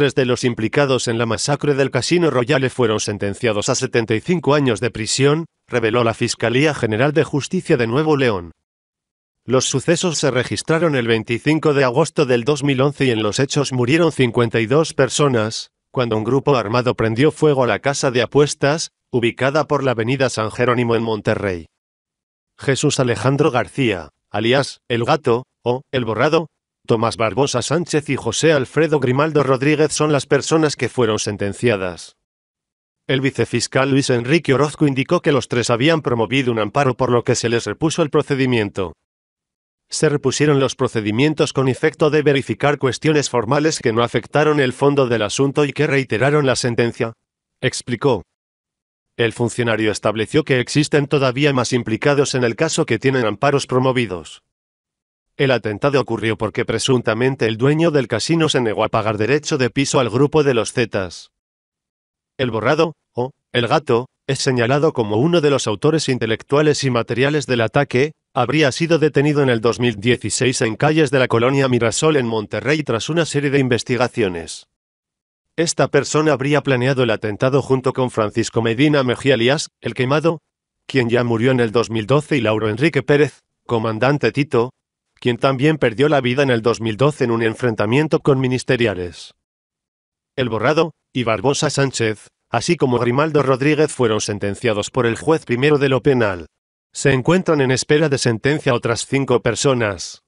tres de los implicados en la masacre del Casino Royale fueron sentenciados a 75 años de prisión, reveló la Fiscalía General de Justicia de Nuevo León. Los sucesos se registraron el 25 de agosto del 2011 y en los hechos murieron 52 personas, cuando un grupo armado prendió fuego a la casa de apuestas, ubicada por la avenida San Jerónimo en Monterrey. Jesús Alejandro García, alias El Gato, o El Borrado, Tomás Barbosa Sánchez y José Alfredo Grimaldo Rodríguez son las personas que fueron sentenciadas. El vicefiscal Luis Enrique Orozco indicó que los tres habían promovido un amparo por lo que se les repuso el procedimiento. Se repusieron los procedimientos con efecto de verificar cuestiones formales que no afectaron el fondo del asunto y que reiteraron la sentencia, explicó. El funcionario estableció que existen todavía más implicados en el caso que tienen amparos promovidos. El atentado ocurrió porque presuntamente el dueño del casino se negó a pagar derecho de piso al grupo de los Zetas. El borrado, o el gato, es señalado como uno de los autores intelectuales y materiales del ataque, habría sido detenido en el 2016 en calles de la colonia Mirasol en Monterrey tras una serie de investigaciones. Esta persona habría planeado el atentado junto con Francisco Medina Mejía Lías, el quemado, quien ya murió en el 2012, y Lauro Enrique Pérez, comandante Tito, quien también perdió la vida en el 2012 en un enfrentamiento con ministeriales. El Borrado, y Barbosa Sánchez, así como Grimaldo Rodríguez fueron sentenciados por el juez primero de lo penal. Se encuentran en espera de sentencia otras cinco personas.